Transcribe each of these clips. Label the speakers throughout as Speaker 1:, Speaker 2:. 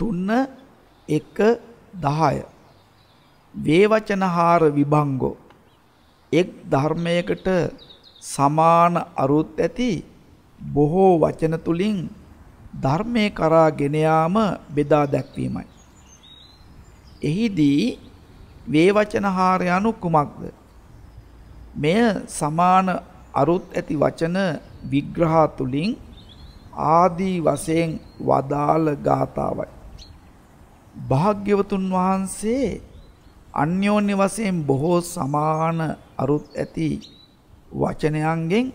Speaker 1: 3 1 10 වේවචනහාර විභංගෝ එක් ධර්මයකට සමාන අරුත් ඇති බොහෝ වචන තුලින් ධර්මයේ කරා ගෙන යාම බෙදා දැක්වීමයි. එහිදී වේවචනහාරය anu කුමක්ද? මෙය සමාන අරුත් ඇති වචන විග්‍රහ තුලින් ආදී වශයෙන් වදාළ ගාතාවයි. භාග්‍යවතුන් වහන්සේ අන්‍යෝන්‍ය වශයෙන් බොහෝ සමාන අරුත් ඇති වචනයන්ගෙන්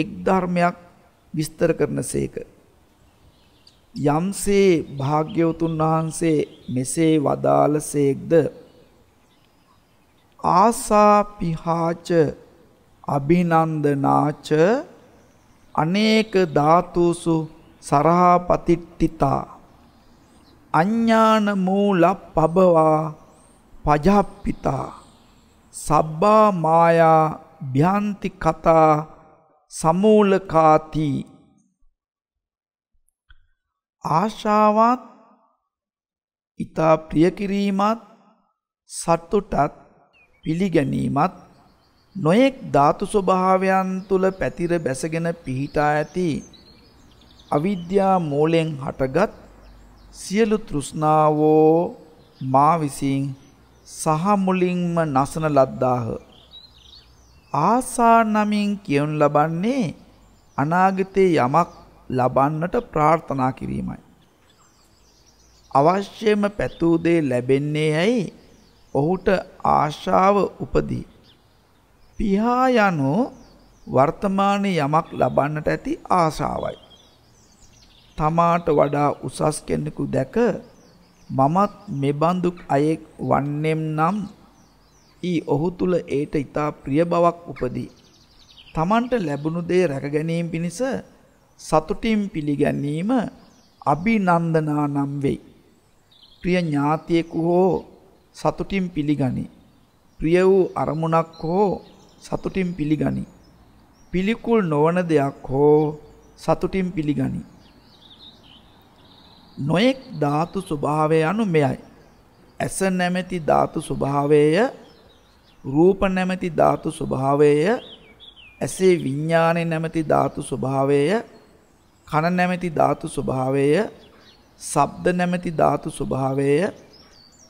Speaker 1: එක් ධර්මයක් විස්තර කරනසේක. යම්සේ භාග්‍යවතුන් වහන්සේ මෙසේ වදාළසේක්ද ආසා පිහාච අභිනන්දනාච අනේක ධාතුසු සරහා පතිට්ඨිතා අඥාන මූල පබවා පජප්පිතා සබ්බා මායා භ්‍යාන්ති කතා සමූලකාති ආශාවත් ඊතා ප්‍රිය කිරීමත් සතුටත් පිළිගැනීමත් නොයෙක් ධාතු ස්වභාවයන් තුල පැතිර බැසගෙන පිහිටා ඇති අවිද්‍යා මූලෙන් හටගත් සියලු තෘෂ්ණාවෝ මා විසින් සහ මුලින්ම නසන ලද්දාහ. ආසා නමින් කියනු ලබන්නේ අනාගතයේ යමක් ලබන්නට ප්‍රාර්ථනා කිරීමයි. අවශ්‍යම පැතූ දේ ලැබෙන්නේ ඇයි ඔහුට ආශාව උපදී. පියා යනු වර්තමානයේ යමක් ලබන්නට ඇති ආශාවයි. තමාට වඩා උසස් කෙනෙකු දැක මමත් මෙබඳු අයෙක් වන්නෙම් නම් ඊ ඔහු තුල ඒට ඊතා ප්‍රිය බවක් උපදී. තමන්ට ලැබුණු දේ රැක ගැනීම පිණිස සතුටින් පිළිගැනීම අභිනන්දනා නම් වෙයි. ප්‍රිය ඥාතියෙකු හෝ සතුටින් පිළිගනි. ප්‍රිය වූ අරමුණක් හෝ සතුටින් පිළිගනි. පිළිකුල් නොවන දෙයක් හෝ සතුටින් පිළිගනි. නොඑක් ධාතු ස්වභාවය anu මෙයයි. ඇස නැමැති ධාතු ස්වභාවය රූප නැමැති ධාතු ස්වභාවය ඇසේ විඥානය නැමැති ධාතු ස්වභාවය කන නැමැති ධාතු ස්වභාවය ශබ්ද නැමැති ධාතු ස්වභාවය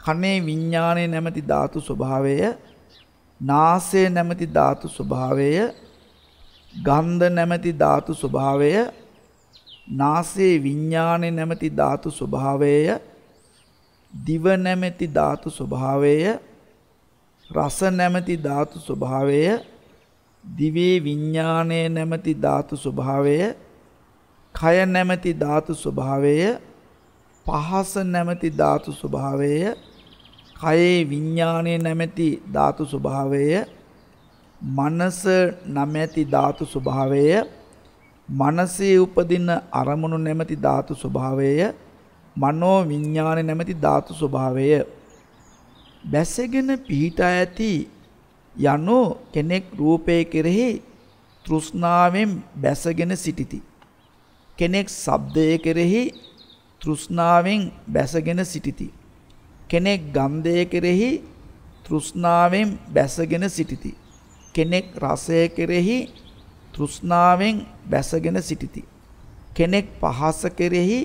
Speaker 1: කනේ විඥානය නැමැති ධාතු ස්වභාවය නාසය නැමැති ධාතු ස්වභාවය ගන්ධ නැමැති ධාතු ස්වභාවය නාසයේ විඥානයේ නැමැති ධාතු ස්වභාවය දිව නැමැති ධාතු ස්වභාවය රස නැමැති ධාතු ස්වභාවය දිවේ විඥානයේ නැමැති ධාතු ස්වභාවය කය නැමැති ධාතු ස්වභාවය පහස නැමැති ධාතු ස්වභාවය කයේ විඥානයේ නැමැති ධාතු ස්වභාවය මනස නැමැති ධාතු ස්වභාවය මනසේ උපදින අරමුණු නැමැති ධාතු ස්වභාවය මනෝ විඥාන නැමැති ධාතු ස්වභාවය බැසගෙන පිහිටා ඇති යනු කෙනෙක් රූපය කෙරෙහි තෘෂ්ණාවෙන් බැසගෙන සිටිති කෙනෙක් ශබ්දය කෙරෙහි තෘෂ්ණාවෙන් බැසගෙන සිටිති කෙනෙක් ගන්ධය කෙරෙහි තෘෂ්ණාවෙන් බැසගෙන සිටිති කෙනෙක් රසය කෙරෙහි තෘෂ්ණාවෙන් බැසගෙන සිටිති. කෙනෙක් පහස කෙරෙහි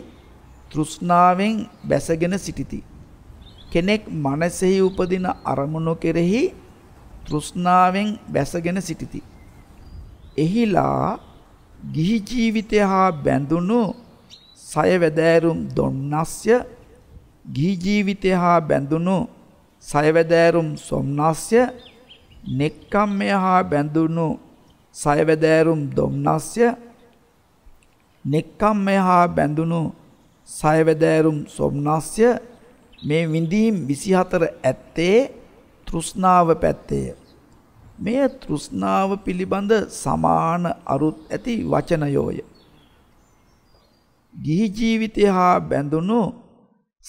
Speaker 1: තෘෂ්ණාවෙන් බැසගෙන සිටිති. කෙනෙක් මනසෙහි උපදින අරමුණු කෙරෙහි තෘෂ්ණාවෙන් බැසගෙන සිටිති. එහිලා ගිහි ජීවිතය හා බැඳුණු සය වැදෑරුම් දොම්නස්ය ගිහි ජීවිතය හා බැඳුණු සයවැදෑරුම් සොම්නස්ය නෙක්කම්මය හා බැඳුණු සයවැදෑරුම් දොම්නස්ය නෙක්කම් මෙහා බැඳුණු සයවැදෑරුම් සොම්නස්ය මේ විඳීම් විසිහතර ඇත්තේ තෘෂ්ණාව පැත්තේය. මෙය තෘෂ්ණාව පිළිබඳ සමාන අරුත් ඇති වචනයෝය. ගිහි ජීවිතය හා බැඳුණු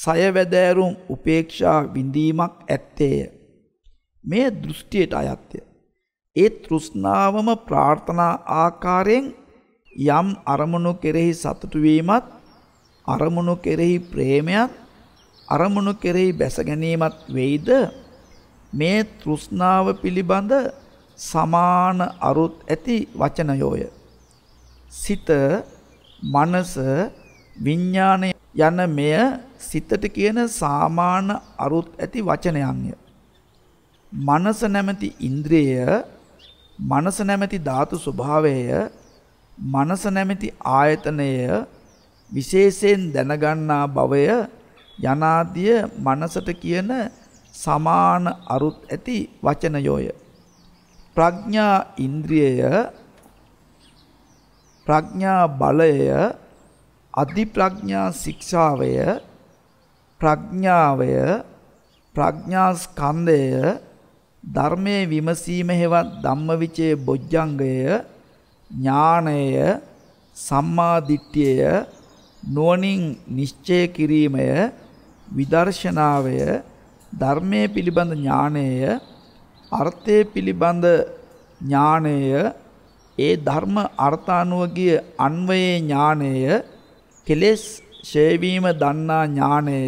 Speaker 1: සයවැදෑරුම් උපේක්ෂා විඳීමක් ඇත්තේය. මේ දෘෂ්ටියට අයත්ය. ඒ තෘෂ්ණාවම ප්‍රාර්ථනා ආකාරයෙන් යම් අරමුණු කෙරෙහි සතුටු වීමත් අරමුණු කෙරෙහි ප්‍රේමයත් අරමුණු කෙරෙහි බැස ගැනීමත් වෙයිද මේ තෘෂ්ණාව පිළිබඳ සමාන අරුත් ඇති වචනයෝය සිත මනස විඥාන යන මෙය සිතට කියන සාමාන්‍ය අරුත් ඇති වචනයන්ය මනස නැමැති ඉන්ද්‍රිය මනස නැමැති ධාතු ස්වභාවය මනස නැමැති ආයතනය විශේෂයෙන් දැනගන්නා භවය යනාදිය මනසට කියන සමාන අරුත් ඇති වචනයෝය ප්‍රඥා ඉන්ද්‍රියය ප්‍රඥා බලය අධි ප්‍රඥා ශික්ෂාවය ප්‍රඥාවය ප්‍රඥා ස්කන්ධය ධර්මයේ විමසීම හේවත් ධම්මවිචේ බොජ්ජංගය ඥාණය සම්මා දිට්ඨිය නුවණින් නිශ්චය කිරීමය විදර්ශනාවය ධර්මයේ පිළිබඳ ඥාණය අර්ථයේ පිළිබඳ ඥාණය ඒ ධර්ම අර්ථානුවගිය අන්වයේ ඥාණය කෙලෙස් ෂේවීම දන්නා ඥාණය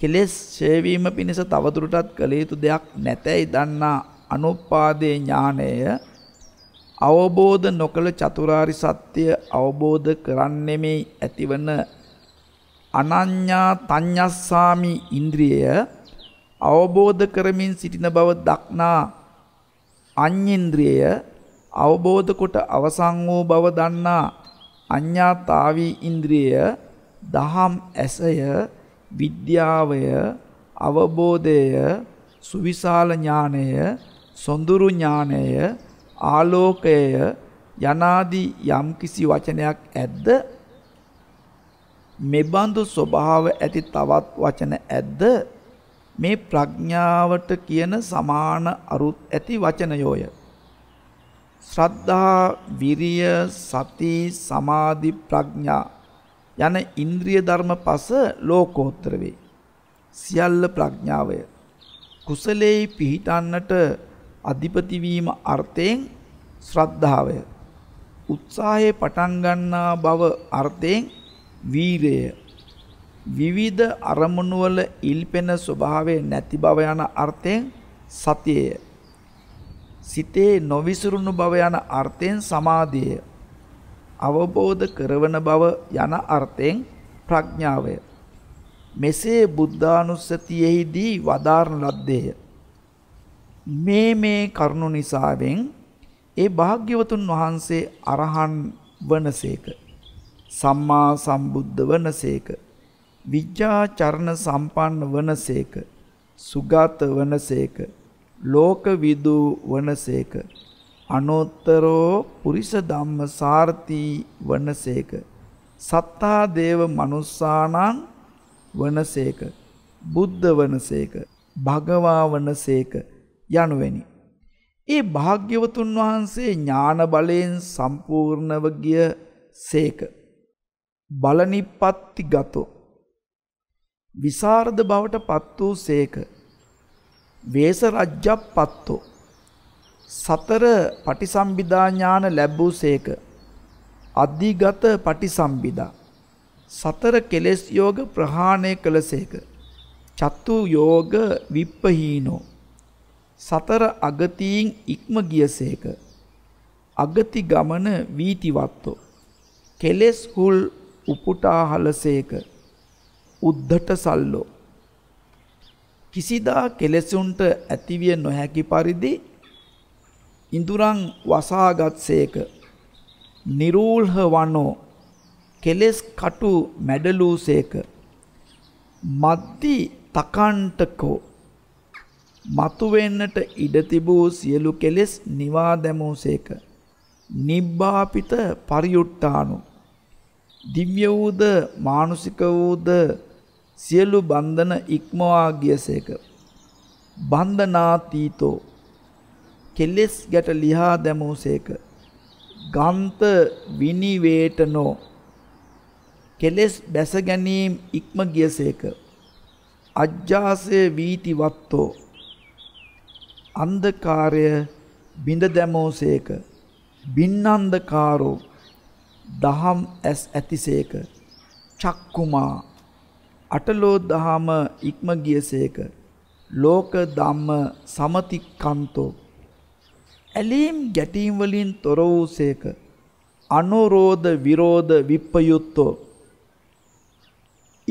Speaker 1: කෙලෙස් ඡේවීම පිණිස තවදුරටත් කළ යුතු දෙයක් නැතයි දන්නා අනුපාදේ ඥානය අවබෝධ නොකළ චතුරාරි සත්‍ය අවබෝධ කරන්නෙමේ ඇතිවන අනඤ්ඤා තඤ්ඤස්සාමි ඉන්ද්‍රියය අවබෝධ කරමින් සිටින බව දක්නා අඤ්ඤේන්ද්‍රියය අවබෝධ කොට අවසන් වූ බව දන්නා අඤ්ඤාතාවී ඉන්ද්‍රිය දහම් ඇසය විද්‍යාවය අවබෝධය සුවිශාල ඥානය සොඳුරු ඥානය ආලෝකය යනාදී යම්කිසි වචනයක් ඇද්ද මෙබඳු ස්වභාව ඇති තවත් වචන ඇද්ද මේ ප්‍රඥාවට කියන සමාන අරුත් ඇති වචනයෝය ශ්‍රද්ධා විරිය සති සමාධි ප්‍රඥා යන ඉන්ද්‍රිය ධර්ම පස ලෝකෝත්තර වේ. සියල්ල ප්‍රඥාවය. කුසලයේ පිහිටන්නට අධිපති වීම අර්ථයෙන් ශ්‍රද්ධාවය. උත්සාහයේ පටන් ගන්නා බව අර්ථයෙන් වීරය. විවිධ අරමුණු වල ඉල්පෙන ස්වභාවය නැති බව යන අර්ථයෙන් සතියේ. සිතේ නොවිසුරුණු බව යන අර්ථයෙන් සමාධිය. අවබෝධ කරවන බව යන අර්ථයෙන් ප්‍රඥාවය. මෙසේ බුද්ධානුස්සතියෙහිදී වදාරන ලද්දේය. මේ මේ කරුණු නිසාවෙන් ඒ භාග්‍යවතුන් වහන්සේ අරහන් වනසේක. සම්මා සම්බුද්ධ වනසේක. විජ්ජාචරණ සම්පන්න වනසේක. සුගත වනසේක. ලෝක විදූ වනසේක. අනෝත්තරෝ පුරිස ධම්ම සාර්ථී වනසේක සත්තා දේව මනුස්සානං වනසේක බුද්ධ වනසේක භගවා වනසේක යනුවෙනි ඒ භාග්‍යවතුන් වහන්සේ ඥාන බලයෙන් සම්පූර්ණව ගිය සේක බලනිප්පත්ති ගතෝ විසරද බවට පත් වූ සේක වේස රජ්ජප්පත්තෝ සතර පටිසම්භිදා ඥාන ලැබූසේක. අද්දිගත පටිසම්භිදා. සතර කෙලෙස් යෝග ප්‍රහාණය කළසේක. චත්තු යෝග විප්පහීනෝ. සතර අගතීන් ඉක්ම ගියසේක. අගති ගමන වීතිවත්තෝ. කෙලෙස් හුල් උපුටාහලසේක. උද්ධට සල්ලෝ. කිසිදා කෙලෙසුන්ට ඇතිවිය නොහැකි පරිදි ඉඳුරන් වසාගත්සේක නිරූල්හ වනෝ කෙලෙස් කටු මැඩලූසේක මද්දි තකන්ටකෝ මතුවෙන්නට ඉඩ තිබූ සියලු කෙලෙස් නිවා දැමූසේක නිබ්බාපිත පරියුට්ටානු දිව්‍ය වූද මානුසික වූද සියලු බන්ධන ඉක්මවා ගියසේක බන්ධනාතීතෝ කෙලෙස් ගැට ලිහා දැමූසේක. ගන්ත විනිවේට නෝ. කෙලෙස් බැස ගැනීම ඉක්ම ගියසේක. අජ්ජාසය වීති වත්තෝ. අන්ධකාරය බිඳ දැමෝසේක. බින්නන්ධකාරෝ දහම් ඇස් ඇතිසේක. චක්කුමා අටලෝ දහම ඉක්ම ගියසේක. ලෝක ධම්ම සමතික්කන්තෝ ඇලීම් ගැටීම් වලින් තොර වූසේක අනුරෝධ විරෝධ විප්පයුත්තෝ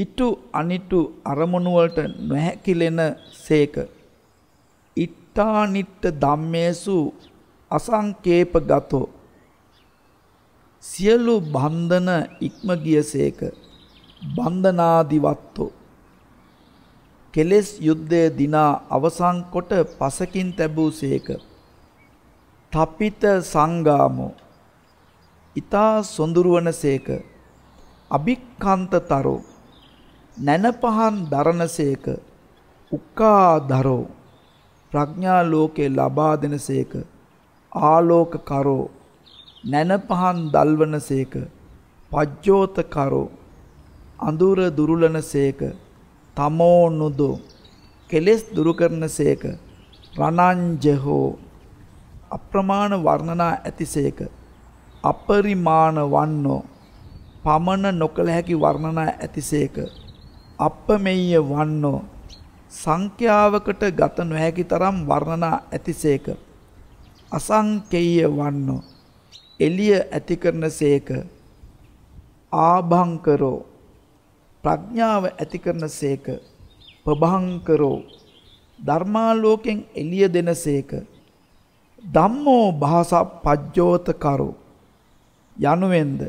Speaker 1: ඉතු අනිතු අරමුණු වලට නොහැකිලෙන සේක ඉත්තානිත්ත ධම්මේසු අසංකේප ගතෝ සියලු බන්ධන ඉක්ම ගියසේක බන්ධනාදිවත්තෝ කෙලෙස් යුද්ධය දිනා අවසන් කොට පසකින් තැබූසේක තපිත සංගාමෝ ඊතා සොඳුරවනසේක අභික්ඛන්තතරෝ නැනපහන් දරනසේක උක්කාදරෝ ප්‍රඥා ලෝකේ ලබා දෙනසේක ආලෝක කරෝ නැනපහන් දල්වනසේක පජ්ජෝත කරෝ අඳුර දුරුලනසේක තමෝ නුදෝ කෙලෙස් දුරු කරනසේක රණංජහෝ අප්‍රමාණ වර්ණනා ඇතිසේක අපරිමාණ වන්නෝ පමණ නොකළ හැකි වර්ණනා ඇතිසේක අපමෙය්‍ය වන්නෝ සංඛ්‍යාවකට ගත නොහැකි තරම් වර්ණනා ඇතිසේක අසංකේය වන්නෝ එළිය ඇති කරනසේක ආභංකරෝ ප්‍රඥාව ඇති කරනසේක ප්‍රභංකරෝ ධර්මාලෝකෙන් එළිය දෙනසේක ධම්මෝ භාසා පජ්ජෝත කරෝ යනුවෙන්ද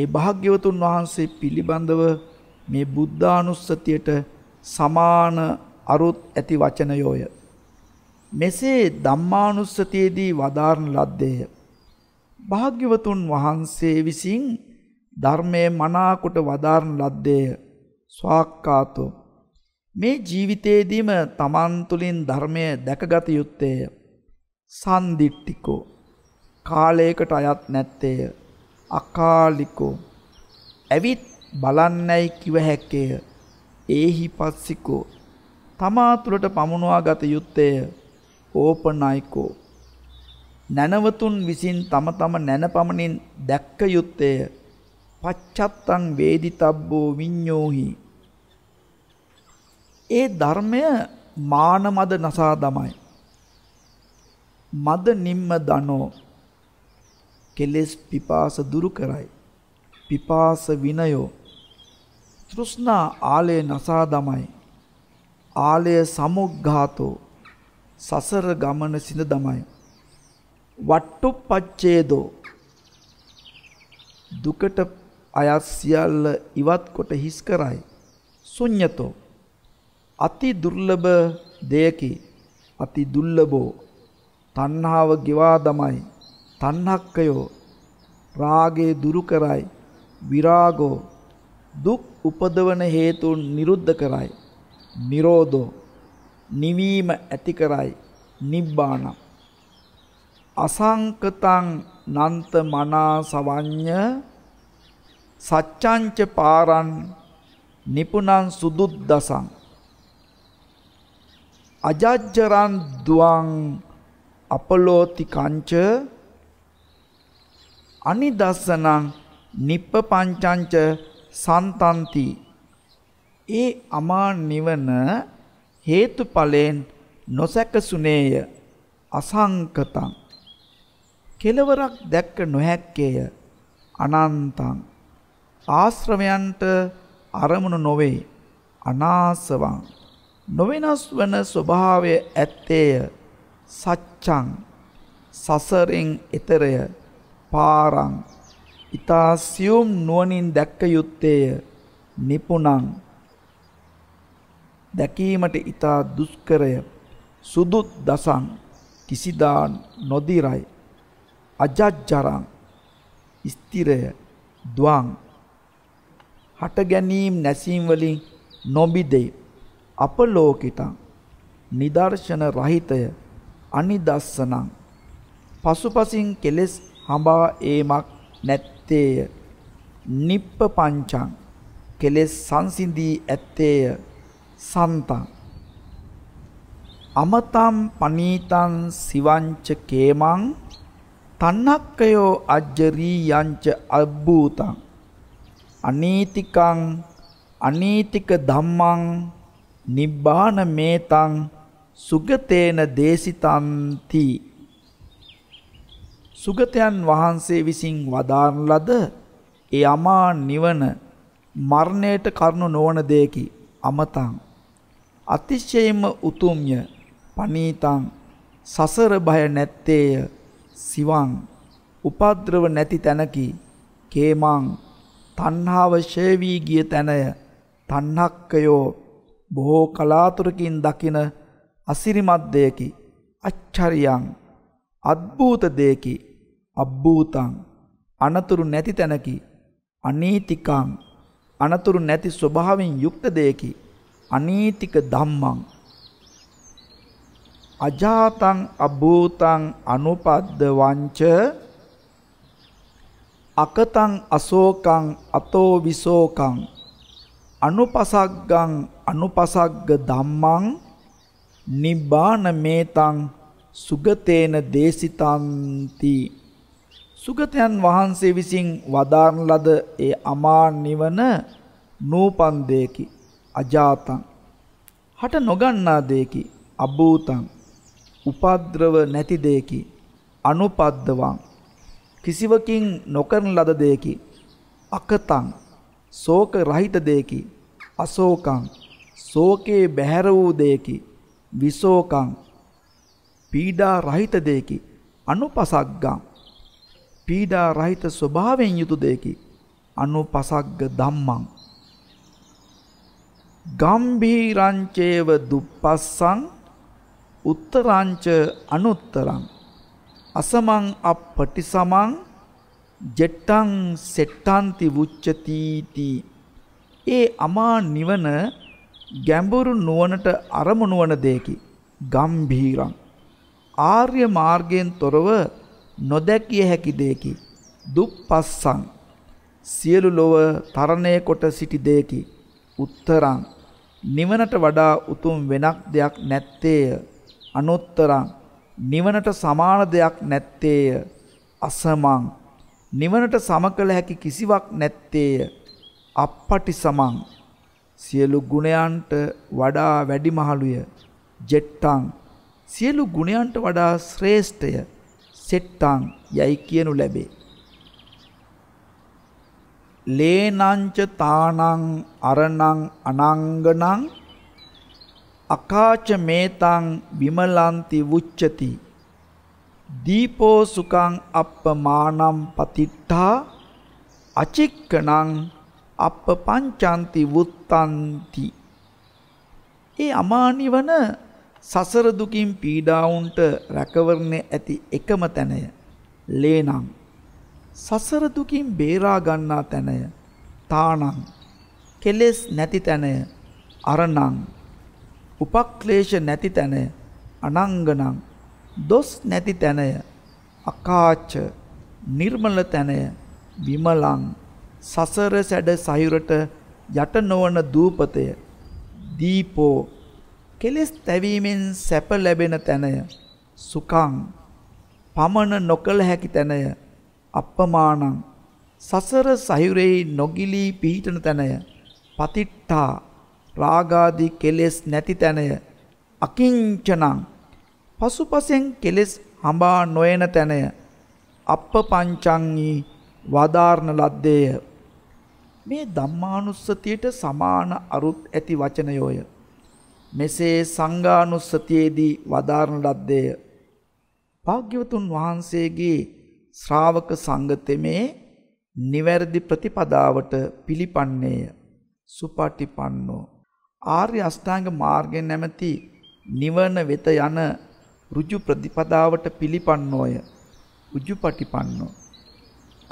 Speaker 1: ඒ භාග්‍යවතුන් වහන්සේ පිළිබඳව මේ බුද්ධානුස්සතියට සමාන අරුත් ඇති වචනයෝය. මෙසේ ධම්මානුස්සතියේදී වදාරන ලද්දේය. භාග්‍යවතුන් වහන්සේ විසින් ධර්මයේ මනාකොට වදාරන ලද්දේය. ස්වාක්කාතෝ මේ ජීවිතයේදීම තමන් තුළින් ධර්මය දැකගත යුත්තේය. සන්දිට්ටිකෝ කාලයකට අයත් නැත්තේය අකාලිකෝ ඇවිත් බලන්නැයි කිව හැක්කේය ඒහි පස්සිකෝ තමා තුළට පමුණවා ගත යුත්තේය ඕපනයිකෝ නැනවතුන් විසින් තම තම නැනපමණින් දැක්ක යුත්තේය පච්චත්තං වේදිතබ්බෝ විඤ්ඤෝහි ඒ ධර්මය මානමද නසා දමයි මද නිම්ම දනෝ කෙලෙස් පිපාස දුරු කරයි පිපාස විනයෝ තෘෂ්ණා ආලය නසා දමයි ආලය සමුග්ඝාතෝ සසර ගමන සිඳ දමයි වට්ටුපච්ඡේදෝ දුකට අයත් සියල්ල ඉවත් කොට හිස් කරයි ශුඤ්‍යතෝ අති දුර්ලභ දෙයකි අති දුර්ලභෝ තණ්හාව ගෙවා දමයි. තණ්හක්කයෝ රාගේ දුරු කරයි. විරාගෝ දුක් උපදවන හේතුන් නිරුද්ධ කරයි. නිරෝධෝ නිවීම ඇති කරයි. නිබ්බාන අසංකතං නන්ත මනා සවඤ්ඤ සච්ඡංච පාරං නිපුනං සුදුද්දසං අජජ්ජරං දුවං අපලෝති කංච අනිදස්සනං නිප්ප පංචංච සන්තන්ති ඒ අමා නිවන හේතුඵලෙන් නොසැකසුනේය අසංකතං කෙලවරක් දැක්ක නොහැක්කේය අනන්තං ආශ්‍රමයන්ට අරමුණු නොවේ අනාසවං නොවෙනස් වන ස්වභාවය ඇත්තේය සච්චං සසරෙන් එතරය පාරං ඊතා සියුම් නුවණින් දැක්ක යුත්තේය නිපුණං දැකීමට ඊතා දුෂ්කරය සුදුත් දසං කිසිදා නොදිරයි අජජ්ජරං ස්ථිරය ද්වං හට ගැනීම නැසීම් වලින් නොබිදේ අපලෝකිතං නිදර්ශන රහිතය අනිදස්සනං පසුපසින් කෙලෙස් හඹා ඒමක් නැත්තේය නිප්ප පංචං කෙලෙස් සංසිඳී ඇත්තේය සන්තං අමතම් පනීතං සිවංච කේමං තන්නක්කයෝ අජ්ජරී යංච අබ්බූතං අනීතිකං අනීතික ධම්මං නිබ්බාන මේතං සුගතේන දේශිතම්ති සුගතයන් වහන්සේ විසින් වදාන ලද ඒ අමා නිවන මරණයට කරුණු නොවන දෙයකි අමතං අතිශයම උතුම්ය පනීතං සසර බය නැත්තේය සිවං උපද්‍රව නැති තැනකි කේමං තණ්හාව ෂේවි ගිය තැනය තණ්හක්කයෝ බොහෝ කලාතුරකින් දකින අසිරිමත් දෙයකි අච්චරියං අද්භූත දෙයකි අබ්භූතං අනතුරු නැති තැනකි අනීතිකං අනතුරු නැති ස්වභාවයෙන් යුක්ත දෙයකි අනීතික ධම්මං අජාතං අභූතං අනුපද්ද වංච අකතං අසෝකං අතෝ විසෝකං අනුපසග්ගං අනුපසග්ග ධම්මං නිබ්බාන මේතං සුගතේන දේශිතාන්ති සුගතයන් වහන්සේ විසින් වදාරන ලද ඒ අමා නිවන නූපන් දෙයකි අජාතං හට නොගන්නා දෙයකි අභූතං උපද්‍රව නැති දෙයකි අනුපද්දවං කිසිවකින් නොකරන ලද දෙයකි අකතං ශෝක රහිත දෙයකි අශෝකං ශෝකේ බැහැර වූ දෙයකි විසෝකං පීඩා රහිත දෙයකි අනුපසග්ගං පීඩා රහිත ස්වභාවයෙන් යුතු දෙයකි අනුපසග්ග ධම්මං ගම්භීරංචේව දුප්පස්සං උත්තරංච අනුත්තරං අසමං අපපටි සමං ජෙට්ටං සෙට්ටන්ති වුච්චතීති ඒ අමා නිවන ගැඹුරු නුවණට අරමුණු වන දෙයකි. ගම්භීරං. ආර්ය මාර්ගයෙන් තොරව නොදැකිය හැකි දෙයකි. දුප්පස්සං. සියලු ලොව තරණය කොට සිටි දෙයකි. උත්තරං. නිවනට වඩා උතුම් වෙනක් දෙයක් නැත්තේය. අනුත්තරං. නිවනට සමාන දෙයක් නැත්තේය. අසමං. නිවනට සම කළ හැකි කිසිවක් නැත්තේය. අපපටි සමං සියලු ගුණයන්ට වඩා වැඩිමහලුය ජෙට්ටං සියලු ගුණයන්ට වඩා ශ්‍රේෂ්ඨය සෙට්ටං යයි කියනු ලැබේ. ලේනංච තානං අරණං අනංගනං අකාච මේතං විමලන්ති වුච්චති දීපෝ සුකං අප්පමානම් පතිට්ඨා අචික්කනං අප පංචන්ති වුත්තන්ති ඒ අමා නිවන සසර දුකින් පීඩාවුන්ට රැකවරණේ ඇති එකම තැනය ලේනම් සසර දුකින් බේරා ගන්නා තැනය තානම් කෙලෙස් නැති තැනය අරණම් උපක්ලේශ නැති තැනය අනංගනම් දොස් නැති තැනය අකාච නිර්මල තැනය විමලං සසර සැඩ සහිරට යට නොවන දූපතය දීපෝ කෙලෙස් තැවීමෙන් සැප ලැබෙන තැනය සුඛං පමණ නොකල හැකි තැනය අප්පමානං සසර සහිරෙහි නොගිලී පිහිටන තැනය පතිට්ඨා රාගාදී කෙලෙස් නැති තැනය අකිංචනං පසුපසෙන් කෙලෙස් හඹා නොයන තැනය අප්ප පංචං වදාරණ ලද්දේය මේ ධම්මානුස්සතියට සමාන අරුත් ඇති වචනයෝය. මෙසේ සංඝානුස්සතියේදී වදාරන ලද්දේය. භාග්‍යවතුන් වහන්සේගේ ශ්‍රාවක සංගතෙමේ නිවැරදි ප්‍රතිපදාවට පිළිපන්නේය. සුපටිපන්නෝ ආර්ය අෂ්ටාංග මාර්ගයෙන් නැමැති නිවන වෙත යන ඍජු ප්‍රතිපදාවට පිළිපන්නෝය. උජුපටිපන්නෝ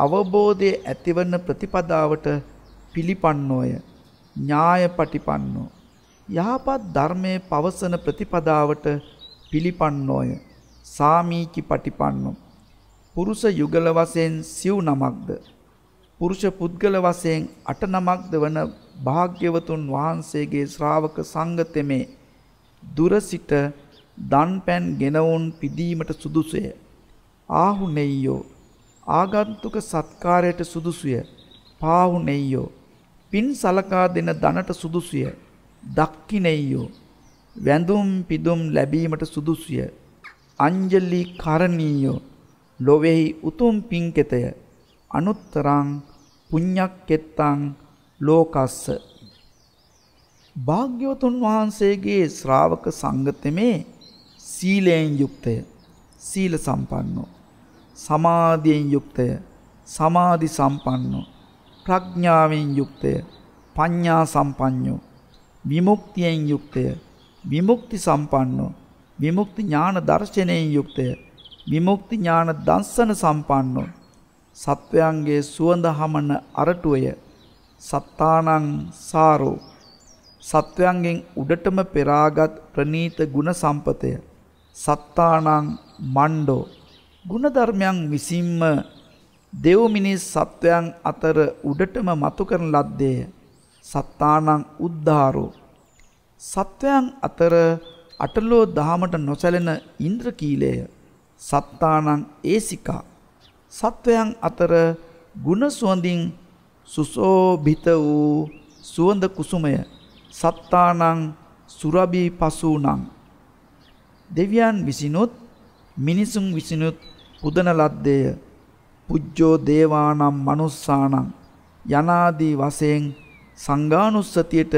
Speaker 1: අවබෝධයේ ඇතිවන ප්‍රතිපදාවට පිළිපන්නෝය ඥාය පටිපන්නෝ යහපත් ධර්මයේ පවසන ප්‍රතිපදාවට පිළිපන්නෝය සාමීචි පටිපන්නෝ පුරුෂ යුගල වශයෙන් සිව් නමක්ද පුරුෂ පුද්ගල වශයෙන් අට නමක්ද වන භාග්‍යවතුන් වහන්සේගේ ශ්‍රාවක සංගතෙමේ දුර සිට දන්පැන් ගෙනවුන් පිදීමට සුදුසුය ආහු නෙයියෝ ආගන්තුක සත්කාරයට සුදුසුය පාහු නෙයියෝ පින් සලකා දෙන ධනට සුදුසුය. දක්කිනෙයෝ වැඳුම් පිදුම් ලැබීමට සුදුසුය. අංජලි කරණීයෝ ලොවේහි උතුම් පින්කෙතය. අනුත්තරං පුඤ්ඤක්කෙත්තං ලෝකස්ස. භාග්‍යවතුන් වහන්සේගේ ශ්‍රාවක සංගතමේ සීලයෙන් යුක්තය. සීල සම්පන්නෝ. සමාධියෙන් යුක්තය. සමාධි සම්පන්නෝ. ප්‍රඥාවෙන් යුක්තය පඤ්ඤා සම්පඤ්ඤෝ විමුක්තියෙන් යුක්තය විමුක්ති සම්පන්නෝ විමුක්ති ඥාන දර්ශනයෙන් යුක්තය විමුක්ති ඥාන දර්ශන සම්පන්නෝ සත්වයන්ගේ සුවඳ හමන අරටුවය සත්තානං සාරෝ සත්වයන්ගෙන් උඩටම පෙරාගත් ප්‍රනීත ගුණ සම්පතය සත්තානං මණ්ඩෝ ගුණධර්මයන් විසින්ම දෙව් මිනිස් සත්වයන් අතර උඩටම මතු කරන ලද්දේ සත්තානං උද්ධාරෝ සත්වයන් අතර අටලෝ දහමට නොසැලෙන ඉන්ද්‍රකීලය සත්තානං ඒසිකා සත්වයන් අතර ගුණ සුවඳින් සුසෝභිත වූ සුවඳ කුසුමය සත්තානං සුරබී පසූනං දෙවියන් විසිනුත් මිනිසුන් විසිනුත් පුදන ලද්දේය පුජ්ජෝ දේවානම් මනුස්සානම් යනාදී වශයෙන් සංඝානුස්සතියට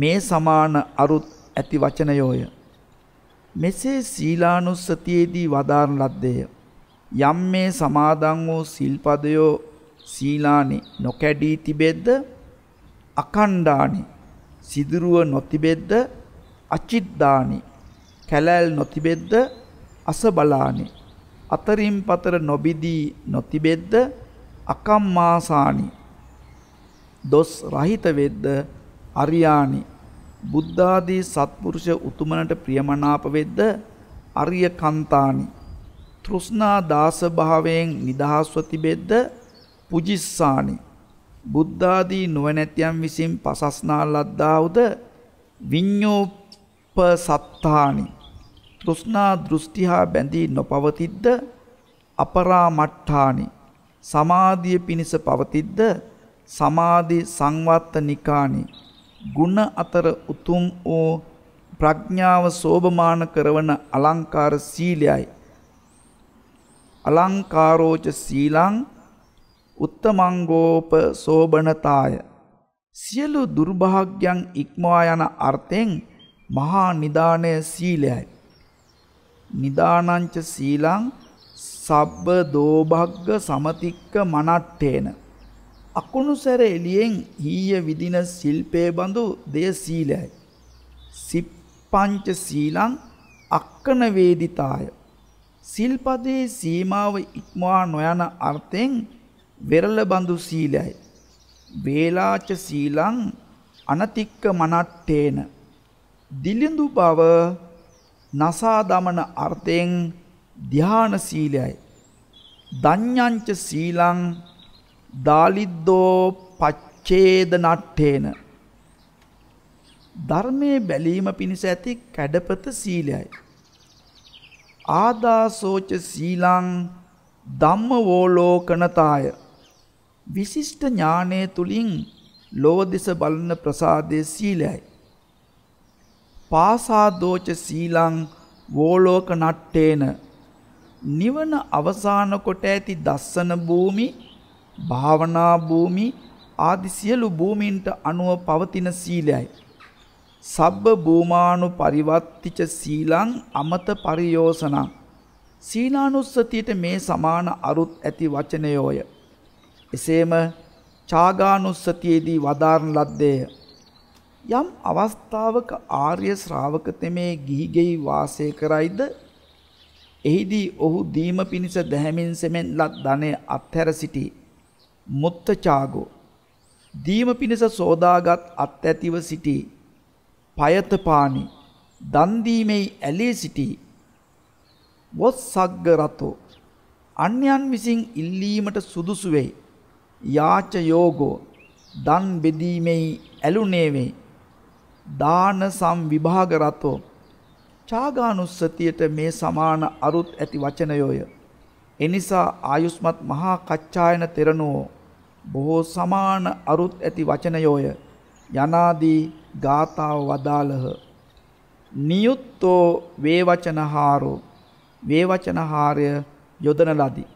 Speaker 1: මේ සමාන අරුත් ඇති වචනයෝය. මෙසේ සීලානුස්සතියේදී වදාරන ලද්දේය. යම් මේ සමාදන් වූ සිල්පදයෝ සීලානි නොකැඩී තිබෙද්ද අකණ්ඩානි සිදුරුව නොතිබෙද්ද අචිද්දානි කැලැල් නොතිබෙද්ද අසබලානි අතරින් පතර නොබිදී නොතිබෙද්ද අකම්මාසානි දොස් රහිත වෙද්ද අරියානි බුද්ධාදී සත්පුරුෂ උතුමනට ප්‍රියමනාප වෙද්ද අරිය කන්තානි තෘෂ්ණා දාස භාවයෙන් නිදහස්ව තිබෙද්ද පුජිස්සානි බුද්ධාදී නොවැනැතියන් විසින් පසස්නා ලද්දාවුද විඤ්ඤෝපසත්තානි තෘෂ්ණා දෘෂ්ටි හා බැඳී නොපවතිද්ද අපරාමට්ඨානි සමාධිය පිණිස පවතිද්ද සමාධි සංවත්ත නිකානි ಗುಣ අතර උතුම් වූ ප්‍රඥාව සෝභමාන කරවන අලංකාර සීලයයි අලංකාරෝච සීලං උත්තමංගෝප සෝබනතාය සියලු දුර්භාග්‍යයන් ඉක්මවා යන අර්ථයෙන් මහා නිදානය සීලයයි නිදානංච සීලං සබ්බ දෝභග්ග සමතික්ක මනට්ඨේන අකුණුසැර එළියෙන් ඊය විදින සිල්පේ බඳු දෙය සීලයයි සිප්පංච සීලං අක්කන වේදිතාය සිල්පදේ සීමාව ඉක්මවා නොයන අර්ථයෙන් වෙරළ බඳු සීලයයි වේලාච සීලං අනතික්ක මනට්ඨේන දිලිඳු බව නසා දමන අර්ථයෙන් ධ්‍යාන සීලයයි. දඤ්ඤංච සීලං දාලිද්දෝ පච්ඡේද නට්ඨේන ධර්මයේ බැලීම පිණිස ඇති කැඩපත සීලයයි. ආදාසෝච සීලං ධම්ම වෝලෝකනතාය විශිෂ්ට ඥානයේ තුලින් ලෝව දෙස බලන ප්‍රසාදයේ සීලයයි. පාසාදෝච සීලං වෝලෝක නට්ටේන නිවන අවසාන කොට ඇති දස්සන භූමි භාවනා භූමි ආදි සියලු භූමීන්ට අනුව පවතින සීලයයි. සබ්බ භූමානු පරිවත්තිච සීලං අමත පරියෝසනං සීලානුස්සතියට මේ සමාන අරුත් ඇති වචනයෝය. එසේම චාගානුස්සතියේදී වදාරන ලද්දේය. යම් අවස්ථාවක ආර්ය ශ්‍රාවක තෙමේ ගිහිගෙයි වාසය කරයිද එහිදී ඔහු දීම පිණිස දැහැමින් සෙමෙන් ලත් ධනය අත්හැර සිටි මුත්තචාගෝ දීම පිණිස සෝදාගත් අත් ඇතිව සිටි පයතපානි දන් දීමේ ඇලී සිටි වොස්සග්ග රතෝ අන්‍යයන් විසින් ඉල්ලීමට සුදුසු වෙයි යාච යෝගෝ දන් බෙදීමේ ඇලුනේ වෙයි දාන සම්විභාග රතෝ චාගානුස්සතියට මේ සමාන අරුත් ඇති වචනයෝය. එනිසා ආයුස්මත් මහා කච්චායන තෙරණුවෝ බොහෝ සමාන අරුත් ඇති වචනයෝය යනාදී ගාථාව වදාළහ. නියුත්තෝ වේවචනහාරෝ වේවචනහාරය යොදන ලදී.